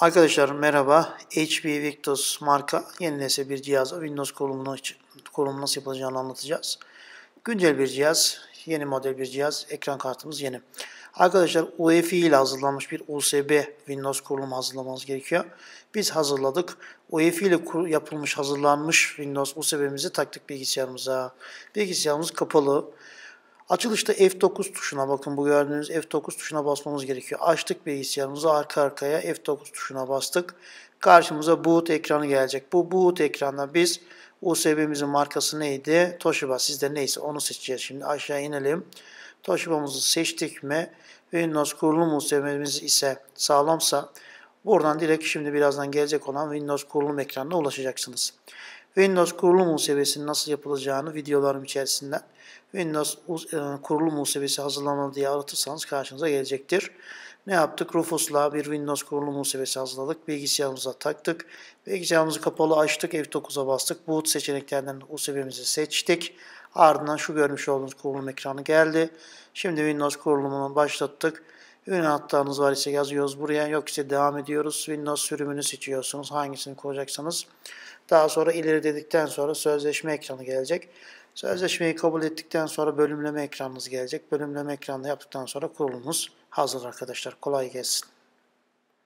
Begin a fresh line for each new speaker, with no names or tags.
Arkadaşlar merhaba. HP Victus marka yeni nesil bir cihaz Windows kurulumunu, kurulumu nasıl yapılacağını anlatacağız. Güncel bir cihaz, yeni model bir cihaz, ekran kartımız yeni. Arkadaşlar UEFI ile hazırlanmış bir USB Windows kurulumu hazırlamamız gerekiyor. Biz hazırladık. UEFI ile yapılmış, hazırlanmış Windows USB'mizi taktık bilgisayarımıza. Bilgisayarımız kapalı. Açılışta F9 tuşuna bakın bu gördüğünüz F9 tuşuna basmamız gerekiyor. Açtık bilgisayarımızı arka arkaya F9 tuşuna bastık. Karşımıza boot ekranı gelecek. Bu boot ekranda biz USB'mizin markası neydi? Toshiba sizde neyse onu seçeceğiz. Şimdi aşağı inelim. Toshiba'mızı seçtik mi? Ve Windows kurulum USB'miz ise sağlamsa buradan direkt şimdi birazdan gelecek olan Windows kurulum ekranına ulaşacaksınız. Windows kurulum muhasebesinin nasıl yapılacağını videolarım içerisinde Windows e, kurulum muhasebesi hazırlamalı diye aratırsanız karşınıza gelecektir. Ne yaptık? Rufus'la bir Windows kurulum muhasebesi hazırladık. Bilgisayarımıza taktık. Bilgisayarımızı kapalı açtık. F9'a bastık. Boot seçeneklerinden muhasebemizi seçtik. Ardından şu görmüş olduğunuz kurulum ekranı geldi. Şimdi Windows kurulumunu başlattık. Ürün anahtarınız var ise yazıyoruz buraya. Yok işte devam ediyoruz. Windows sürümünü seçiyorsunuz. Hangisini kuracaksanız. Daha sonra ileri dedikten sonra sözleşme ekranı gelecek. Sözleşmeyi kabul ettikten sonra bölümleme ekranınız gelecek. Bölümleme ekranı yaptıktan sonra kurulumuz hazır arkadaşlar. Kolay gelsin.